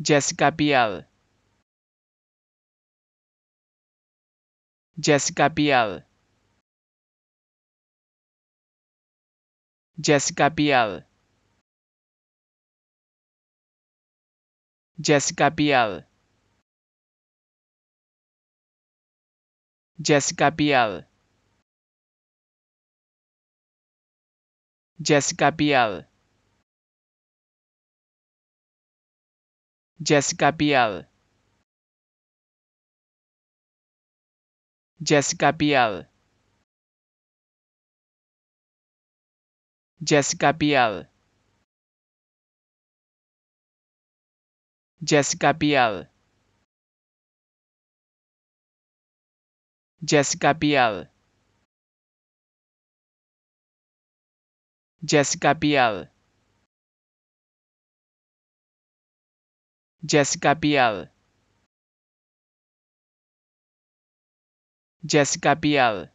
Jessica Biel. Jessica Biel. Jessica Biel. Jessica Biel. Jessica Biel. Jessica Biel. Jessica Biel. Jessica Biel. Jessica Biel. Jessica Biel. Jessica Biel. Jessica Biel. Jessica Biel. Jessica Biel.